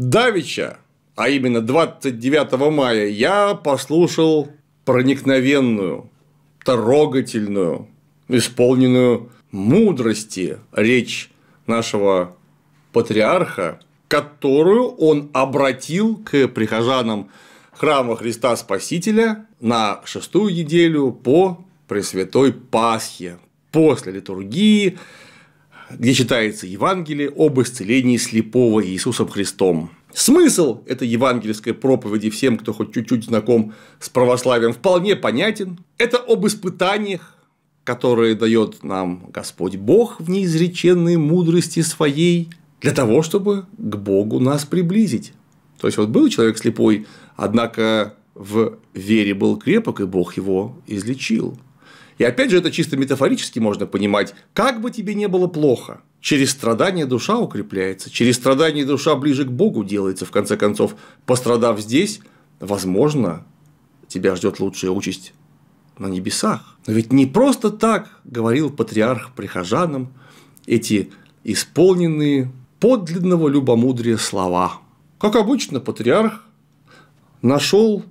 Давича, а именно 29 мая, я послушал проникновенную, трогательную, исполненную мудрости речь нашего патриарха, которую он обратил к прихожанам храма Христа Спасителя на шестую неделю по Пресвятой Пасхе, после литургии, где читается Евангелие об исцелении слепого Иисусом Христом. Смысл этой евангельской проповеди всем, кто хоть чуть-чуть знаком с православием, вполне понятен. Это об испытаниях, которые дает нам Господь Бог в неизреченной мудрости своей, для того, чтобы к Богу нас приблизить. То есть, вот был человек слепой, однако в вере был крепок, и Бог его излечил. И опять же, это чисто метафорически можно понимать, как бы тебе не было плохо, через страдания душа укрепляется, через страдания душа ближе к Богу делается, в конце концов, пострадав здесь, возможно, тебя ждет лучшая участь на небесах. Но ведь не просто так говорил патриарх прихожанам эти исполненные подлинного любомудрия слова. Как обычно, патриарх нашел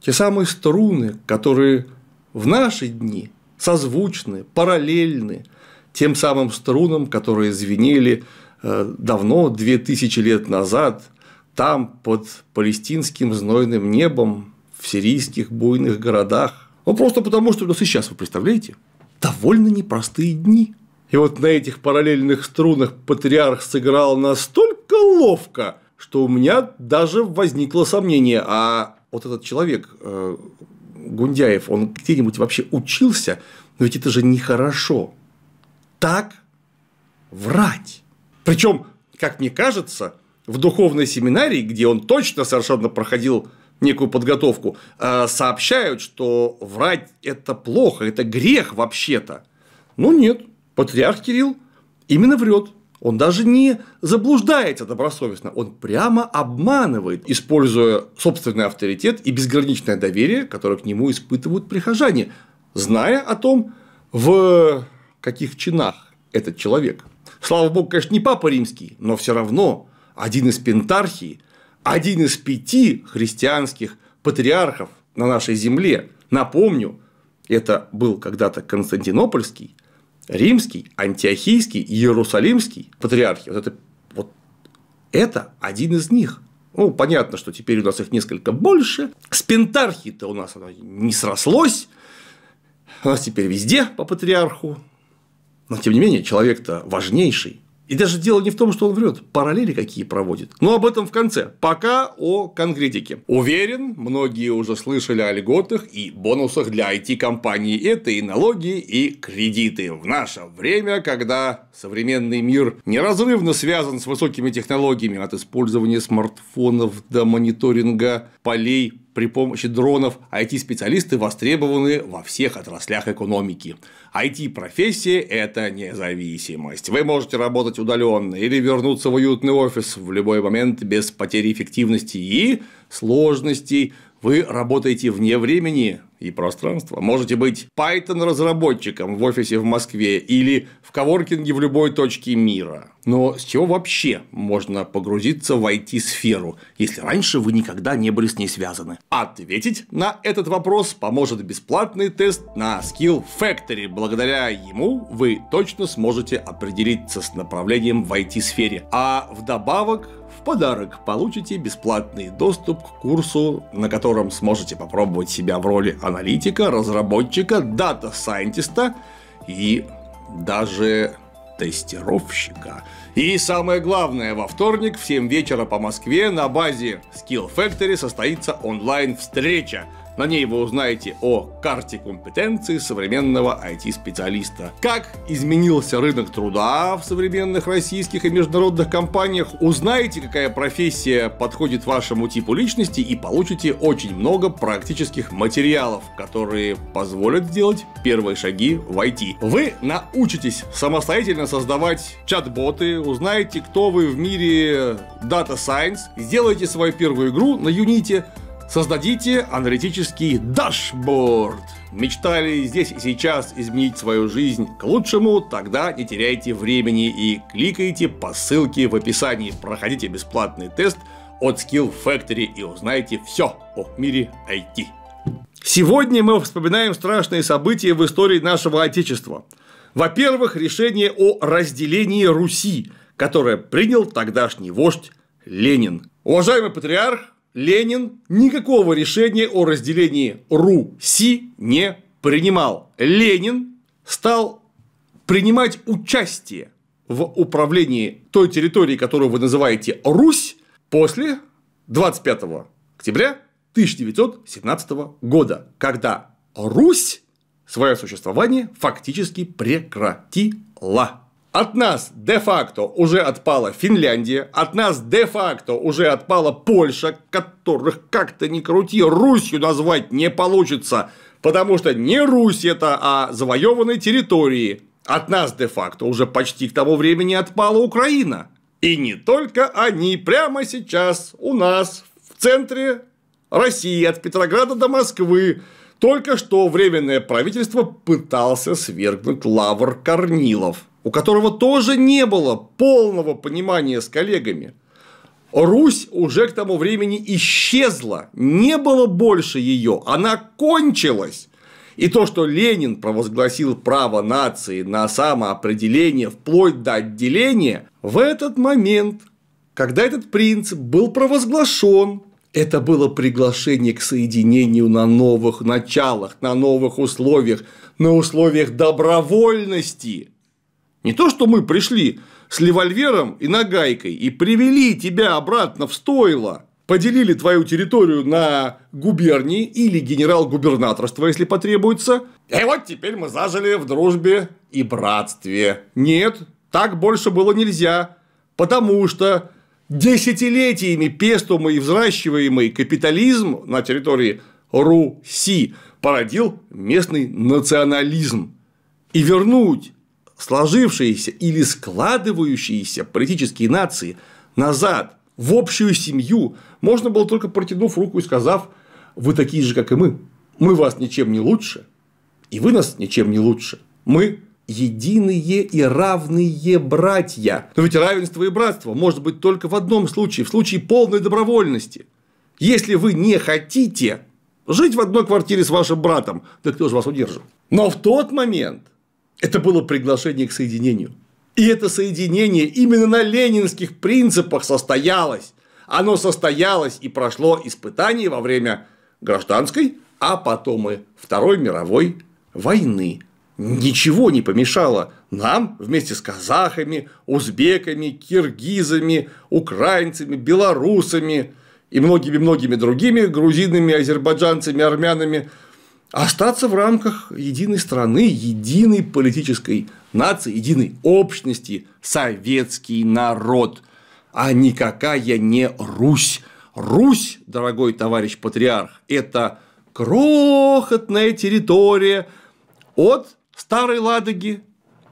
те самые струны, которые в наши дни созвучны, параллельны тем самым струнам, которые звенели э, давно, две тысячи лет назад, там, под палестинским знойным небом, в сирийских буйных городах. Ну, просто потому, что у ну, нас и сейчас, вы представляете, довольно непростые дни. И вот на этих параллельных струнах патриарх сыграл настолько ловко, что у меня даже возникло сомнение, а вот этот человек, э, Гундяев, он где-нибудь вообще учился, но ведь это же нехорошо. Так врать. Причем, как мне кажется, в духовной семинарии, где он точно совершенно проходил некую подготовку, э, сообщают, что врать это плохо, это грех вообще-то. Ну нет, патриарх Кирилл именно врет. Он даже не заблуждается добросовестно, он прямо обманывает, используя собственный авторитет и безграничное доверие, которое к нему испытывают прихожане, зная о том, в каких чинах этот человек. Слава богу, конечно, не папа римский, но все равно один из пентархий, один из пяти христианских патриархов на нашей земле. Напомню, это был когда-то Константинопольский, римский, антиохийский, иерусалимский патриархи, вот это, вот это один из них. Ну, понятно, что теперь у нас их несколько больше. С пентархией-то у нас оно не срослось. У нас теперь везде по патриарху. Но, тем не менее, человек-то важнейший. И даже дело не в том, что он врет, параллели какие проводит. Но об этом в конце. Пока о конкретике. Уверен, многие уже слышали о льготах и бонусах для IT-компаний. Это и налоги, и кредиты. В наше время, когда современный мир неразрывно связан с высокими технологиями от использования смартфонов до мониторинга полей при помощи дронов IT-специалисты востребованы во всех отраслях экономики. IT-профессия – это независимость. Вы можете работать удаленно или вернуться в уютный офис в любой момент без потери эффективности и сложностей вы работаете вне времени и пространства. Можете быть Python-разработчиком в офисе в Москве или в коворкинге в любой точке мира. Но с чего вообще можно погрузиться в IT-сферу, если раньше вы никогда не были с ней связаны? Ответить на этот вопрос поможет бесплатный тест на Skill Factory. Благодаря ему вы точно сможете определиться с направлением в IT-сфере. А вдобавок подарок получите бесплатный доступ к курсу, на котором сможете попробовать себя в роли аналитика, разработчика, дата-сайентиста и даже тестировщика. И самое главное, во вторник в 7 вечера по Москве на базе Skill Factory состоится онлайн-встреча – на ней вы узнаете о карте компетенции современного IT-специалиста, как изменился рынок труда в современных российских и международных компаниях, узнаете, какая профессия подходит вашему типу личности и получите очень много практических материалов, которые позволят сделать первые шаги в IT. Вы научитесь самостоятельно создавать чат-боты, узнаете, кто вы в мире Data Science, сделаете свою первую игру на Unity, Создадите аналитический дашборд. Мечтали здесь и сейчас изменить свою жизнь к лучшему, тогда не теряйте времени и кликайте по ссылке в описании. Проходите бесплатный тест от Skill Factory и узнаете все о мире IT. Сегодня мы вспоминаем страшные события в истории нашего Отечества. Во-первых, решение о разделении Руси, которое принял тогдашний вождь Ленин. Уважаемый патриарх, Ленин никакого решения о разделении Руси не принимал. Ленин стал принимать участие в управлении той территорией, которую вы называете Русь, после 25 октября 1917 года, когда Русь свое существование фактически прекратила. От нас де-факто уже отпала Финляндия, от нас де-факто уже отпала Польша, которых как-то не крути, Русью назвать не получится, потому что не Русь это, а завоеванные территории. От нас де-факто уже почти к тому времени отпала Украина. И не только они прямо сейчас у нас в центре России от Петрограда до Москвы только что Временное правительство пытался свергнуть Лавр Корнилов – у которого тоже не было полного понимания с коллегами. Русь уже к тому времени исчезла, не было больше ее, она кончилась. И то, что Ленин провозгласил право нации на самоопределение вплоть до отделения, в этот момент, когда этот принцип был провозглашен, это было приглашение к соединению на новых началах, на новых условиях, на условиях добровольности – не то, что мы пришли с револьвером и нагайкой и привели тебя обратно в стойло, поделили твою территорию на губернии или генерал-губернаторство, если потребуется. И вот теперь мы зажили в дружбе и братстве. Нет, так больше было нельзя, потому что десятилетиями пестуемый и взращиваемый капитализм на территории Руси породил местный национализм. И вернуть сложившиеся или складывающиеся политические нации назад в общую семью можно было только протянув руку и сказав «Вы такие же, как и мы. Мы вас ничем не лучше, и вы нас ничем не лучше. Мы единые и равные братья. Но ведь равенство и братство может быть только в одном случае, в случае полной добровольности. Если вы не хотите жить в одной квартире с вашим братом, да кто же вас удержит? Но в тот момент это было приглашение к соединению. И это соединение именно на ленинских принципах состоялось. Оно состоялось и прошло испытание во время гражданской, а потом и Второй мировой войны. Ничего не помешало нам вместе с казахами, узбеками, киргизами, украинцами, белорусами и многими-многими другими грузинами, азербайджанцами, армянами – остаться в рамках единой страны, единой политической нации, единой общности, советский народ, а никакая не Русь. Русь, дорогой товарищ патриарх, это крохотная территория от Старой Ладоги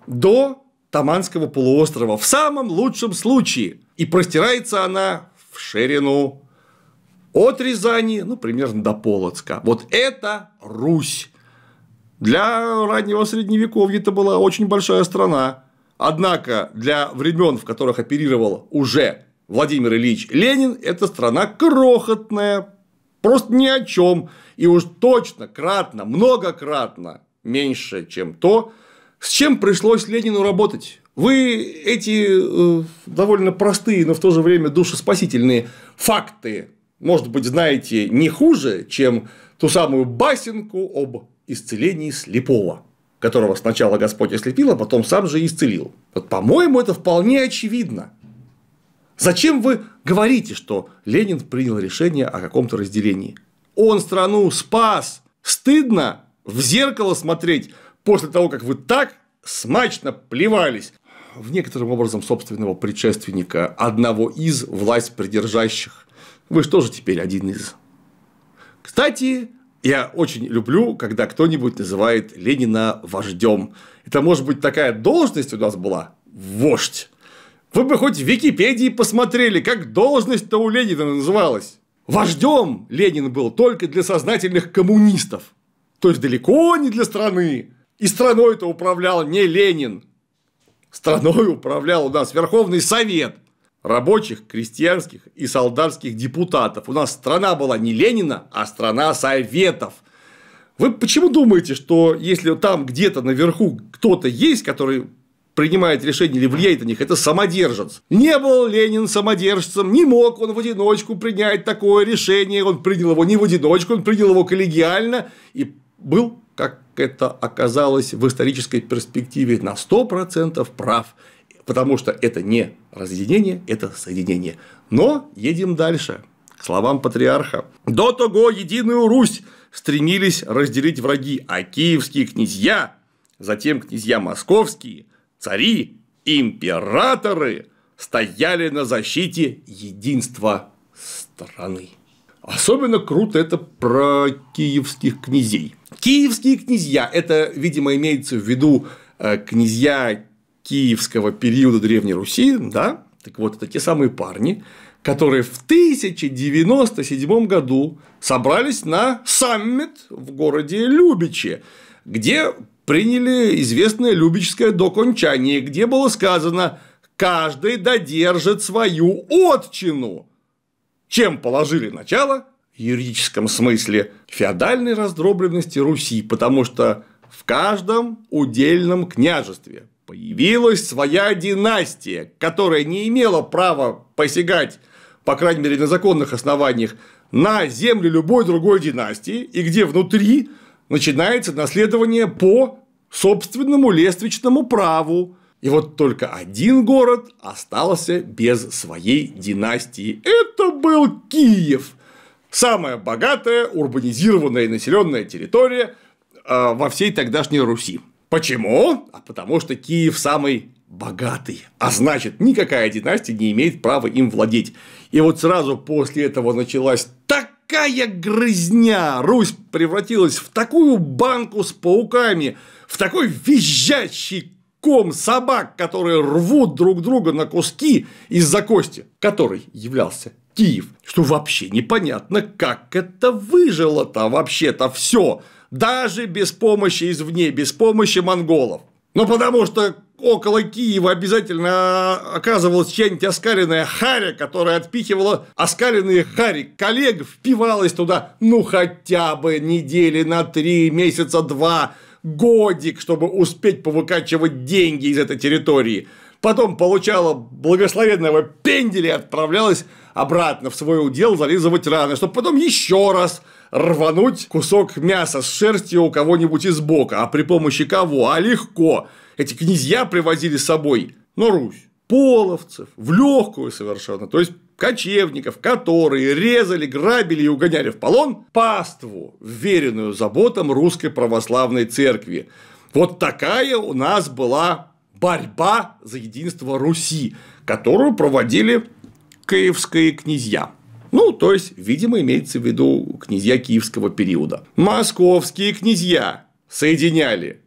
до Таманского полуострова в самом лучшем случае. И простирается она в ширину от Рязани, ну, примерно до Полоцка. Вот это Русь. Для раннего средневековья это была очень большая страна. Однако для времен, в которых оперировал уже Владимир Ильич Ленин, эта страна крохотная, просто ни о чем. И уж точно, кратно, многократно меньше, чем то, с чем пришлось Ленину работать. Вы эти э, довольно простые, но в то же время душеспасительные факты может быть, знаете не хуже, чем ту самую басенку об исцелении слепого, которого сначала Господь ослепил, а потом сам же исцелил. Вот, по-моему, это вполне очевидно. Зачем вы говорите, что Ленин принял решение о каком-то разделении? Он страну спас. Стыдно в зеркало смотреть после того, как вы так смачно плевались в некотором образом собственного предшественника, одного из власть придержащих. Вы же тоже теперь один из. Кстати, я очень люблю, когда кто-нибудь называет Ленина вождем. Это может быть такая должность у нас была – вождь. Вы бы хоть в Википедии посмотрели, как должность-то у Ленина называлась. Вождем Ленин был только для сознательных коммунистов. То есть далеко не для страны. И страной-то управлял не Ленин. Страной управлял у нас Верховный Совет – рабочих, крестьянских и солдатских депутатов. У нас страна была не Ленина, а страна советов. Вы почему думаете, что если там где-то наверху кто-то есть, который принимает решения или влияет на них, это самодержец. Не был Ленин самодержцем, не мог он в одиночку принять такое решение, он принял его не в одиночку, он принял его коллегиально и был, как это оказалось в исторической перспективе, на 100% прав потому что это не разъединение, это соединение. Но едем дальше. К словам патриарха. «До того единую Русь стремились разделить враги, а киевские князья, затем князья московские, цари, императоры стояли на защите единства страны». Особенно круто это про киевских князей. Киевские князья – это, видимо, имеется в виду э, князья киевского периода Древней Руси, да, так вот, это те самые парни, которые в 1097 году собрались на саммит в городе Любичи, где приняли известное Любическое докончание, где было сказано «каждый додержит свою отчину», чем положили начало в юридическом смысле феодальной раздробленности Руси, потому что в каждом удельном княжестве Появилась своя династия, которая не имела права посягать, по крайней мере, на законных основаниях, на землю любой другой династии, и где внутри начинается наследование по собственному лествичному праву. И вот только один город остался без своей династии. Это был Киев. Самая богатая урбанизированная и населенная территория а, во всей тогдашней Руси. Почему? А потому что Киев самый богатый. А значит, никакая династия не имеет права им владеть. И вот сразу после этого началась такая грызня. Русь превратилась в такую банку с пауками, в такой визжащий ком собак, которые рвут друг друга на куски из-за кости, который являлся Киев, что вообще непонятно, как это выжило-то вообще-то все. Даже без помощи извне, без помощи монголов. Ну, потому что около Киева обязательно а, оказывалась чья-нибудь оскаренная харя, которая отпихивала оскаренные хари коллег, впивалась туда, ну, хотя бы недели на три, месяца два, годик, чтобы успеть повыкачивать деньги из этой территории. Потом получала благословенного пенделя и отправлялась обратно в свой удел зализывать раны, чтобы потом еще раз рвануть кусок мяса с шерстью у кого-нибудь из бока, а при помощи кого? А легко. Эти князья привозили с собой, но Русь, половцев, в легкую совершенно, то есть кочевников, которые резали, грабили и угоняли в полон паству, веренную заботам русской православной церкви. Вот такая у нас была борьба за единство Руси, которую проводили киевские князья. Ну, то есть, видимо, имеется в виду князья киевского периода. Московские князья соединяли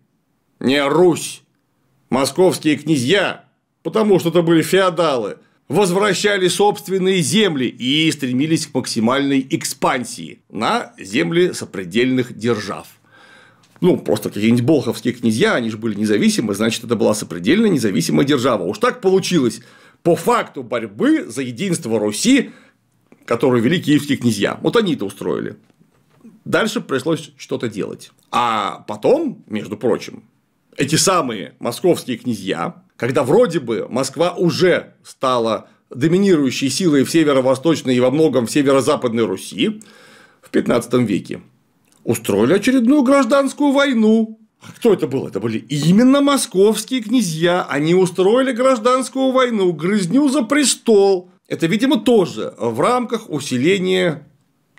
не Русь. Московские князья, потому что это были феодалы, возвращали собственные земли и стремились к максимальной экспансии на земли сопредельных держав. Ну, просто какие-нибудь болховские князья, они же были независимы, значит, это была сопредельная независимая держава. Уж так получилось. По факту борьбы за единство Руси которую вели киевские князья. Вот они это устроили. Дальше пришлось что-то делать. А потом, между прочим, эти самые московские князья, когда вроде бы Москва уже стала доминирующей силой в северо-восточной и во многом в северо-западной Руси в 15 веке, устроили очередную гражданскую войну. А кто это был? Это были именно московские князья. Они устроили гражданскую войну, грызню за престол. Это, видимо, тоже в рамках усиления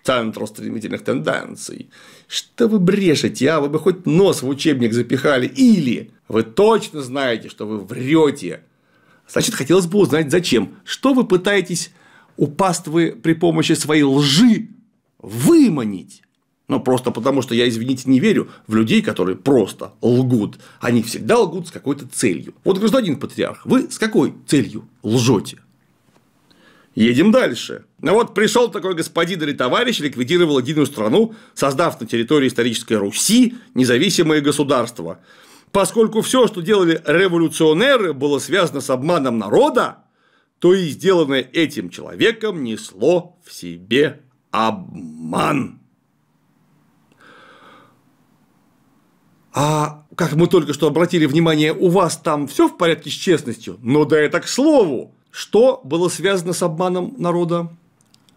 центру стремительных тенденций. Что вы брешете, а? Вы бы хоть нос в учебник запихали. Или вы точно знаете, что вы врете. Значит, хотелось бы узнать, зачем. Что вы пытаетесь у паствы при помощи своей лжи выманить? Ну, просто потому, что я, извините, не верю в людей, которые просто лгут. Они всегда лгут с какой-то целью. Вот, гражданин патриарх, вы с какой целью лжете? Едем дальше. Ну вот пришел такой господин или товарищ, ликвидировал единую страну, создав на территории исторической Руси независимое государство. Поскольку все, что делали революционеры, было связано с обманом народа, то и сделанное этим человеком несло в себе обман. А как мы только что обратили внимание, у вас там все в порядке с честностью? Ну да это к слову что было связано с обманом народа,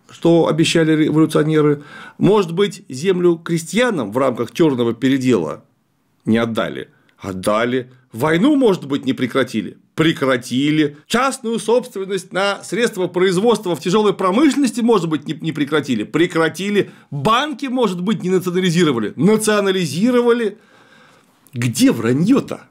что обещали революционеры. Может быть, землю крестьянам в рамках черного передела не отдали. Отдали. Войну, может быть, не прекратили. Прекратили. Частную собственность на средства производства в тяжелой промышленности, может быть, не прекратили. Прекратили. Банки, может быть, не национализировали. Национализировали. Где вранье-то?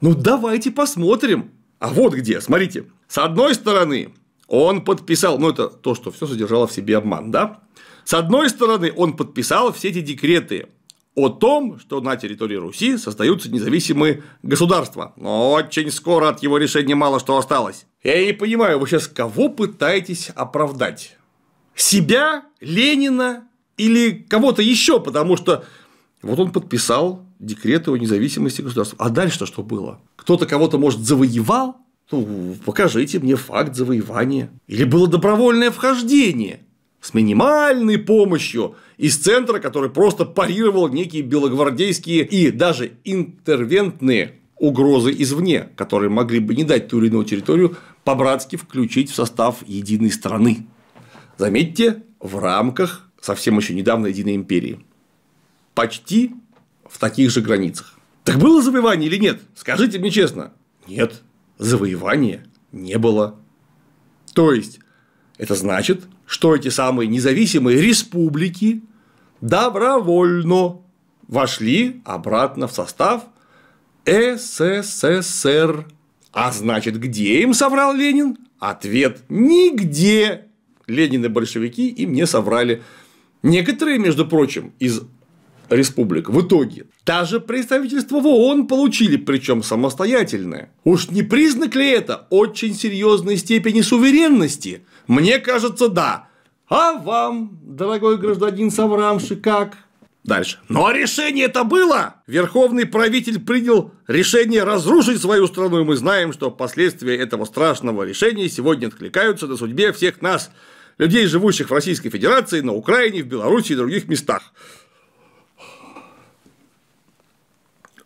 Ну давайте посмотрим. А вот где, смотрите. С одной стороны, он подписал, ну это то, что все содержало в себе обман, да? С одной стороны, он подписал все эти декреты о том, что на территории Руси создаются независимые государства. Но очень скоро от его решения мало что осталось. Я не понимаю, вы сейчас кого пытаетесь оправдать? Себя, Ленина или кого-то еще, потому что вот он подписал декреты о независимости государства. А дальше что было? Кто-то кого-то, может, завоевал, ну, покажите мне факт завоевания. Или было добровольное вхождение с минимальной помощью из центра, который просто парировал некие белогвардейские и даже интервентные угрозы извне, которые могли бы не дать ту или иную территорию по-братски включить в состав единой страны. Заметьте, в рамках совсем еще недавно единой империи. Почти в таких же границах. Так было завоевание или нет? Скажите мне честно. Нет завоевания не было. То есть, это значит, что эти самые независимые республики добровольно вошли обратно в состав СССР. А значит, где им соврал Ленин? Ответ – нигде. Ленин и большевики им не соврали. Некоторые, между прочим, из республик. В итоге, даже представительство в ООН получили, причем самостоятельное. Уж не признак ли это очень серьезной степени суверенности? Мне кажется, да. А вам, дорогой гражданин Саврамши, как? Дальше. Но решение это было! Верховный правитель принял решение разрушить свою страну, и мы знаем, что последствия этого страшного решения сегодня откликаются на судьбе всех нас, людей, живущих в Российской Федерации, на Украине, в Беларуси и других местах.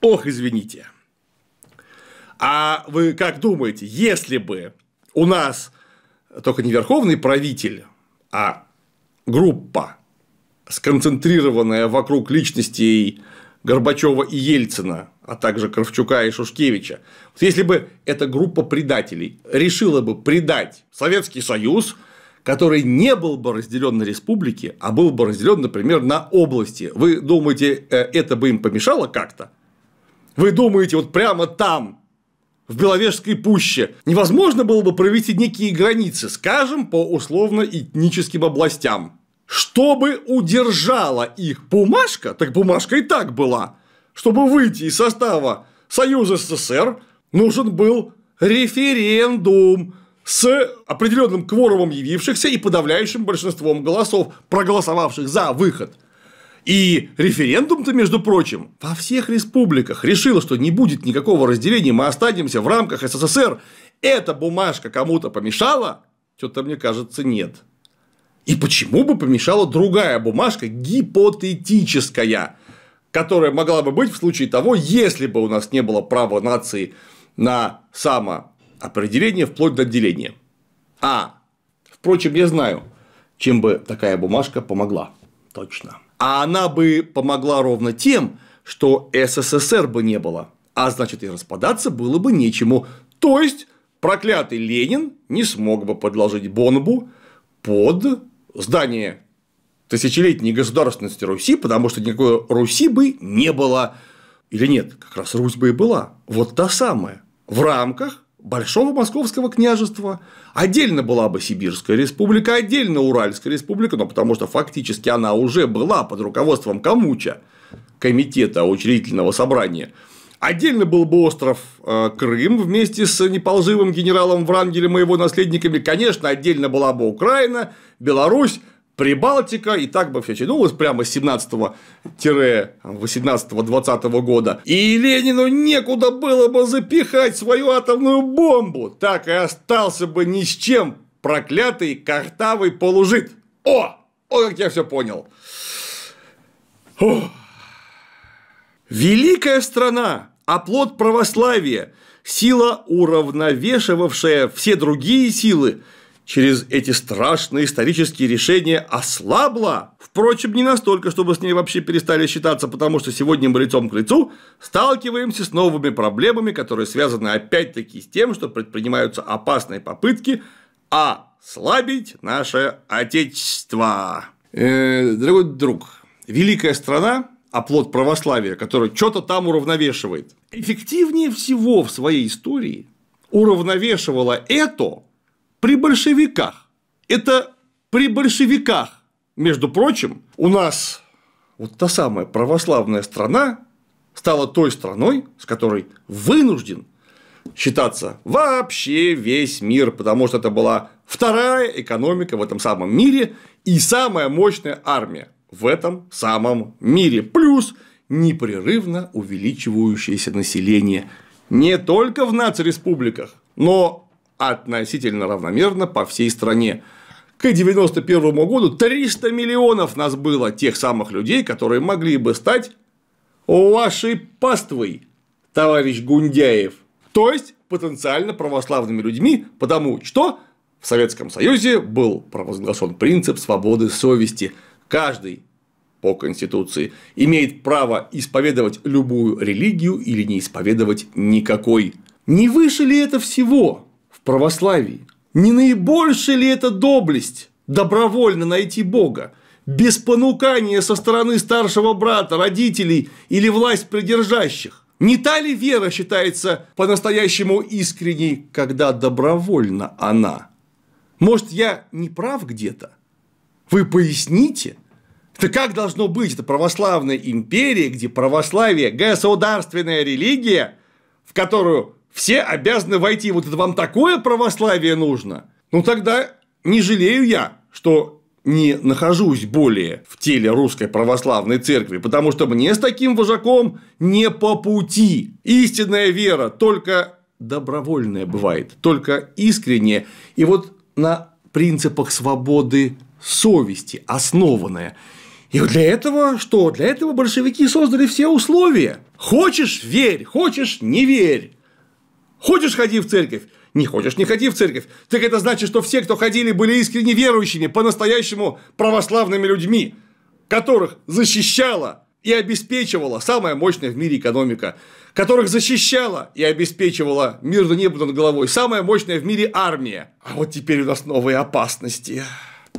Ох, извините. А вы как думаете, если бы у нас только не верховный правитель, а группа, сконцентрированная вокруг личностей Горбачева и Ельцина, а также Кравчука и Шушкевича, вот если бы эта группа предателей решила бы предать Советский Союз, который не был бы разделен на республики, а был бы разделен, например, на области. Вы думаете, э, это бы им помешало как-то? Вы думаете, вот прямо там, в Беловежской пуще, невозможно было бы провести некие границы, скажем, по условно-этническим областям. Чтобы удержала их бумажка, так бумажка и так была, чтобы выйти из состава Союза СССР, нужен был референдум с определенным кворумом явившихся и подавляющим большинством голосов, проголосовавших за выход – и референдум-то, между прочим, во всех республиках решил, что не будет никакого разделения, мы останемся в рамках СССР. Эта бумажка кому-то помешала? Что-то мне кажется, нет. И почему бы помешала другая бумажка, гипотетическая, которая могла бы быть в случае того, если бы у нас не было права нации на самоопределение вплоть до отделения. А, впрочем, я знаю, чем бы такая бумажка помогла точно. А она бы помогла ровно тем, что СССР бы не было, а значит и распадаться было бы нечему. То есть проклятый Ленин не смог бы подложить бомбу под здание тысячелетней государственности Руси, потому что никакой Руси бы не было. Или нет, как раз Русь бы и была. Вот та самая. В рамках Большого Московского княжества, отдельно была бы Сибирская республика, отдельно Уральская республика, но потому что фактически она уже была под руководством Камуча, комитета учредительного собрания, Отдельно был бы остров э, Крым вместе с неползивым генералом Врангелем и его наследниками. Конечно, отдельно была бы Украина, Беларусь, Прибалтика, и так бы все тянулось прямо с 17-18-20 года. И Ленину некуда было бы запихать свою атомную бомбу, так и остался бы ни с чем проклятый картавый полужит. О! О, как я все понял. О! Великая страна, оплот православия, сила, уравновешивавшая все другие силы – через эти страшные исторические решения ослабла, впрочем, не настолько, чтобы с ней вообще перестали считаться, потому что сегодня мы лицом к лицу сталкиваемся с новыми проблемами, которые связаны опять-таки с тем, что предпринимаются опасные попытки ослабить наше Отечество. Э, дорогой друг, великая страна, оплот а православия, который что-то там уравновешивает, эффективнее всего в своей истории уравновешивала это при большевиках. Это при большевиках, между прочим, у нас вот та самая православная страна стала той страной, с которой вынужден считаться вообще весь мир, потому что это была вторая экономика в этом самом мире и самая мощная армия в этом самом мире. Плюс непрерывно увеличивающееся население не только в нацреспубликах, но относительно равномерно по всей стране. К 1991 году 300 миллионов нас было, тех самых людей, которые могли бы стать вашей паствой, товарищ Гундяев. То есть, потенциально православными людьми, потому что в Советском Союзе был провозглашен принцип свободы совести. Каждый по Конституции имеет право исповедовать любую религию или не исповедовать никакой. Не выше ли это всего? православии. Не наибольшая ли это доблесть добровольно найти Бога? Без понукания со стороны старшего брата, родителей или власть придержащих? Не та ли вера считается по-настоящему искренней, когда добровольно она? Может, я не прав где-то? Вы поясните? Да как должно быть это православная империя, где православие – государственная религия, в которую все обязаны войти, вот это вам такое православие нужно, ну тогда не жалею я, что не нахожусь более в теле русской православной церкви, потому что мне с таким вожаком не по пути. Истинная вера только добровольная бывает, только искренняя. И вот на принципах свободы совести основанная. И вот для этого что? Для этого большевики создали все условия. Хочешь – верь, хочешь – не верь. Хочешь, ходи в церковь. Не хочешь, не ходи в церковь. Так это значит, что все, кто ходили, были искренне верующими, по-настоящему православными людьми, которых защищала и обеспечивала самая мощная в мире экономика, которых защищала и обеспечивала мир на небо над головой самая мощная в мире армия. А вот теперь у нас новые опасности.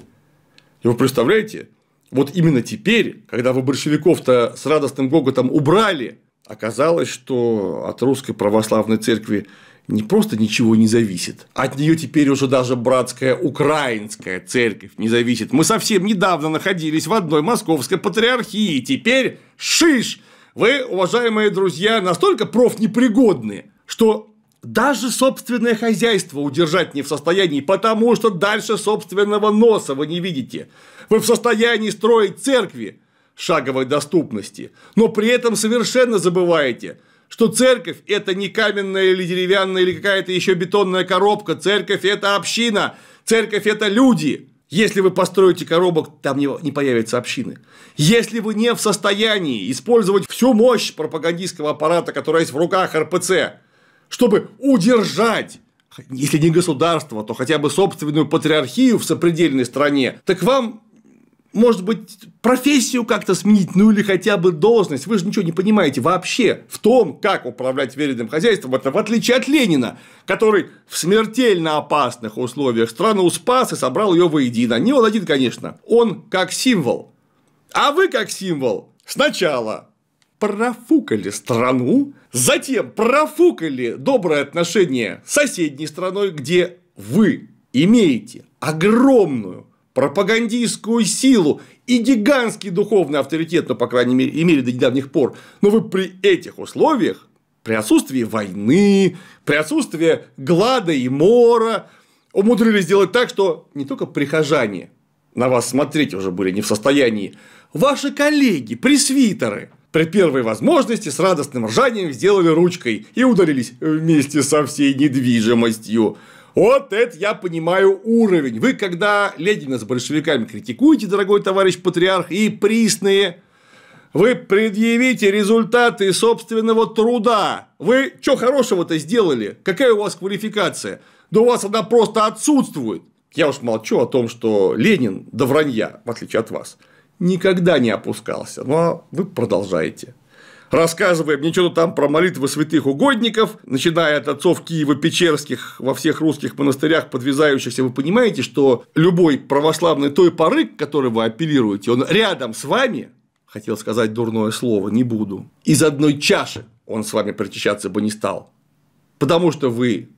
И вы представляете, вот именно теперь, когда вы большевиков-то с радостным гоготом убрали – Оказалось, что от русской православной церкви не просто ничего не зависит. От нее теперь уже даже братская украинская церковь не зависит. Мы совсем недавно находились в одной московской патриархии. Теперь шиш! Вы, уважаемые друзья, настолько профнепригодны, что даже собственное хозяйство удержать не в состоянии, потому что дальше собственного носа вы не видите. Вы в состоянии строить церкви, шаговой доступности, но при этом совершенно забываете, что церковь – это не каменная или деревянная или какая-то еще бетонная коробка, церковь – это община, церковь – это люди. Если вы построите коробок, там не появятся общины. Если вы не в состоянии использовать всю мощь пропагандистского аппарата, который есть в руках РПЦ, чтобы удержать если не государство, то хотя бы собственную патриархию в сопредельной стране, так вам может быть, профессию как-то сменить, ну или хотя бы должность. Вы же ничего не понимаете вообще в том, как управлять веренным хозяйством. Это в отличие от Ленина, который в смертельно опасных условиях страну спас и собрал ее воедино. Не он один, конечно. Он как символ. А вы как символ сначала профукали страну, затем профукали доброе отношение с соседней страной, где вы имеете огромную пропагандистскую силу и гигантский духовный авторитет, ну, по крайней мере, имели до недавних пор, но вы при этих условиях, при отсутствии войны, при отсутствии глада и мора, умудрились сделать так, что не только прихожане на вас смотреть уже были не в состоянии, ваши коллеги, пресвитеры – при первой возможности с радостным ржанием сделали ручкой и удалились вместе со всей недвижимостью. Вот это я понимаю уровень. Вы когда Ленина с большевиками критикуете, дорогой товарищ патриарх, и присные, вы предъявите результаты собственного труда. Вы что хорошего-то сделали? Какая у вас квалификация? Да у вас она просто отсутствует. Я уж молчу о том, что Ленин до вранья, в отличие от вас, никогда не опускался. Но вы продолжаете рассказывая мне что-то там про молитвы святых угодников, начиная от отцов Киева Печерских во всех русских монастырях, подвязающихся, вы понимаете, что любой православный той поры, к которой вы апеллируете, он рядом с вами, хотел сказать дурное слово, не буду, из одной чаши он с вами причащаться бы не стал. Потому что вы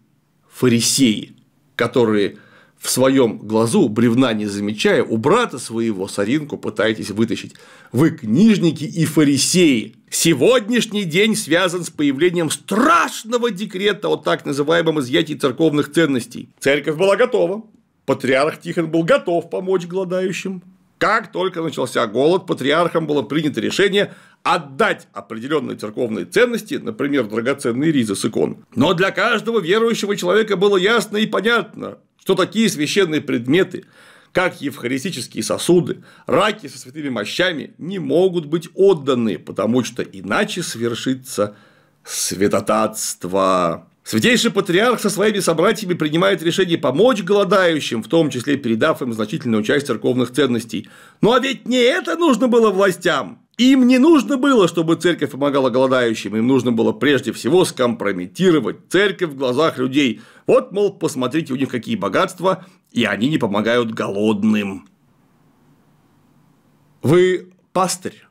фарисеи, которые в своем глазу бревна не замечая, у брата своего соринку пытаетесь вытащить. Вы книжники и фарисеи. Сегодняшний день связан с появлением страшного декрета о так называемом изъятии церковных ценностей. Церковь была готова. Патриарх Тихон был готов помочь голодающим. Как только начался голод, патриархом было принято решение отдать определенные церковные ценности, например, драгоценные ризы с икон. Но для каждого верующего человека было ясно и понятно, что такие священные предметы, как евхаристические сосуды, раки со святыми мощами не могут быть отданы, потому что иначе свершится святотатство. Святейший патриарх со своими собратьями принимает решение помочь голодающим, в том числе передав им значительную часть церковных ценностей. Ну а ведь не это нужно было властям. Им не нужно было, чтобы церковь помогала голодающим, им нужно было прежде всего скомпрометировать церковь в глазах людей. Вот, мол, посмотрите, у них какие богатства, и они не помогают голодным. Вы пастырь,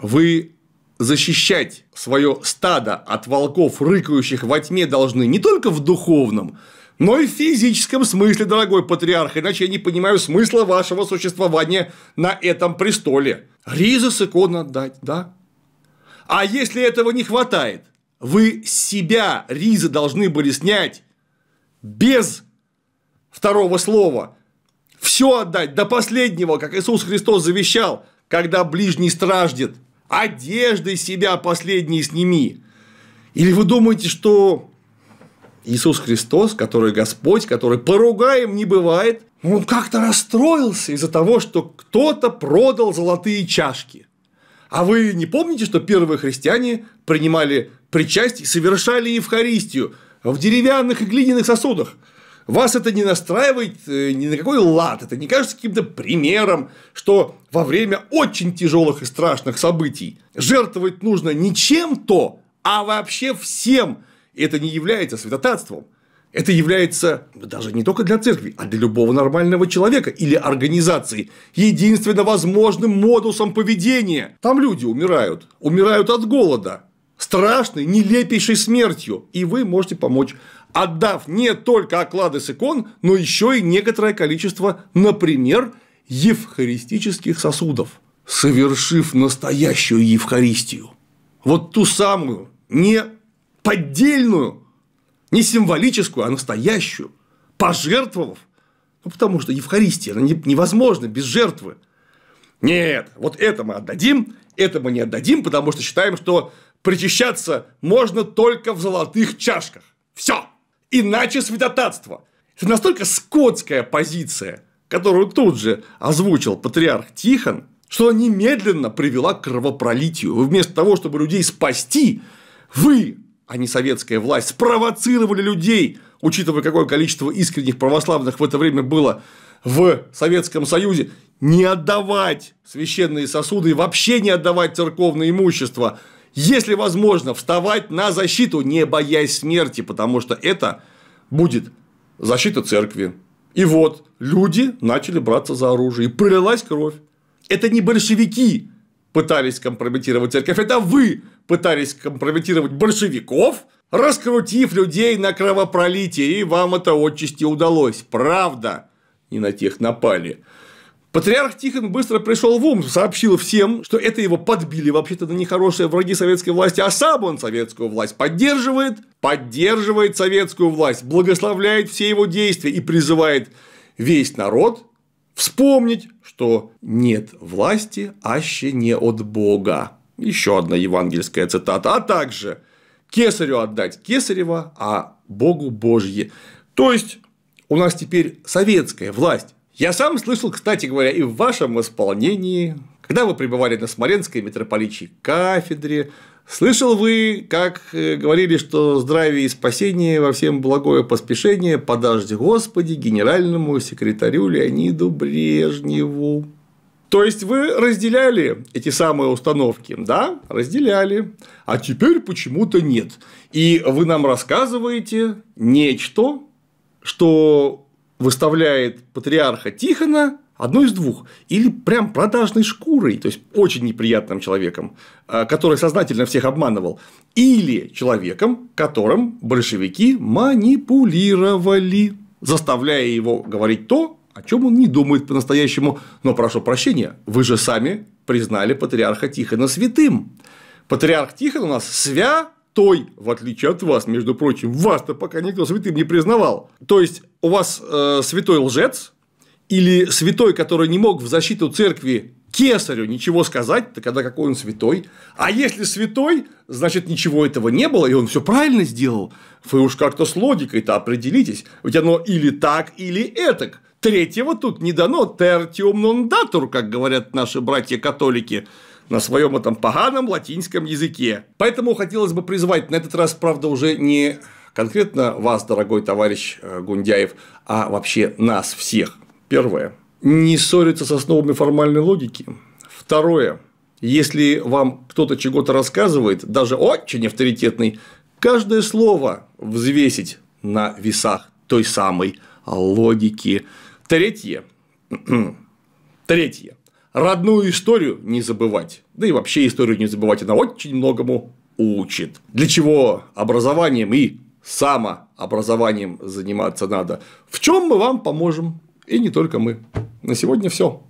вы защищать свое стадо от волков, рыкающих во тьме, должны не только в духовном, но и в физическом смысле, дорогой патриарх, иначе я не понимаю смысла вашего существования на этом престоле. Ризос икон отдать, да? А если этого не хватает, вы себя, ризы должны были снять без второго слова. Все отдать до последнего, как Иисус Христос завещал, когда ближний страждет. одежды себя последние сними. Или вы думаете, что Иисус Христос, который Господь, который поругаем не бывает, он как-то расстроился из-за того, что кто-то продал золотые чашки. А вы не помните, что первые христиане принимали причастие и совершали Евхаристию в деревянных и глиняных сосудах? Вас это не настраивает э, ни на какой лад, это не кажется каким-то примером, что во время очень тяжелых и страшных событий жертвовать нужно не чем-то, а вообще всем, это не является святотатством. Это является даже не только для церкви, а для любого нормального человека или организации единственно возможным модусом поведения. Там люди умирают, умирают от голода, страшной, нелепейшей смертью, и вы можете помочь, отдав не только оклады с икон, но еще и некоторое количество, например, евхаристических сосудов, совершив настоящую Евхаристию. Вот ту самую, не поддельную, не символическую, а настоящую, пожертвовав. Ну, потому что Евхаристия, она невозможна без жертвы. Нет, вот это мы отдадим, это мы не отдадим, потому что считаем, что причащаться можно только в золотых чашках. Все. Иначе святотатство. Это настолько скотская позиция, которую тут же озвучил патриарх Тихон, что она немедленно привела к кровопролитию. Вместо того, чтобы людей спасти, вы а не советская власть, спровоцировали людей, учитывая, какое количество искренних православных в это время было в Советском Союзе, не отдавать священные сосуды и вообще не отдавать церковное имущество. Если возможно, вставать на защиту, не боясь смерти, потому что это будет защита церкви. И вот люди начали браться за оружие, и пролилась кровь. Это не большевики пытались компрометировать церковь, это вы пытались компрометировать большевиков, раскрутив людей на кровопролитие, и вам это отчасти удалось. Правда, не на тех напали. Патриарх Тихон быстро пришел в ум, сообщил всем, что это его подбили вообще-то на нехорошие враги советской власти, а сам он советскую власть поддерживает, поддерживает советскую власть, благословляет все его действия и призывает весь народ вспомнить, что нет власти, аще не от Бога. Еще одна евангельская цитата. А также кесарю отдать кесарева, а Богу Божье. То есть, у нас теперь советская власть. Я сам слышал, кстати говоря, и в вашем исполнении, когда вы пребывали на Смоленской митрополичьей кафедре, слышал вы, как э, говорили, что здравие и спасение во всем благое поспешение подожди, Господи генеральному секретарю Леониду Брежневу. То есть вы разделяли эти самые установки, да? Разделяли. А теперь почему-то нет. И вы нам рассказываете нечто, что выставляет патриарха Тихона одной из двух. Или прям продажной шкурой, то есть очень неприятным человеком, э, который сознательно всех обманывал. Или человеком, которым большевики манипулировали, заставляя его говорить то, о чем он не думает по-настоящему, но прошу прощения, вы же сами признали патриарха Тихона святым. Патриарх Тихон у нас святой, в отличие от вас, между прочим, вас-то пока никто святым не признавал. То есть у вас э, святой лжец или святой, который не мог в защиту церкви кесарю ничего сказать, то когда какой он святой. А если святой, значит ничего этого не было, и он все правильно сделал. Вы уж как-то с логикой-то определитесь. Ведь оно или так, или этак. Третьего тут не дано «тертиум нон datur», как говорят наши братья-католики на своем этом поганом латинском языке. Поэтому хотелось бы призвать на этот раз, правда, уже не конкретно вас, дорогой товарищ э, Гундяев, а вообще нас всех. Первое. Не ссориться с основами формальной логики. Второе. Если вам кто-то чего-то рассказывает, даже очень авторитетный, каждое слово взвесить на весах той самой логики. Третье. Третье. Родную историю не забывать. Да и вообще историю не забывать. Она очень многому учит. Для чего образованием и самообразованием заниматься надо. В чем мы вам поможем? И не только мы. На сегодня все.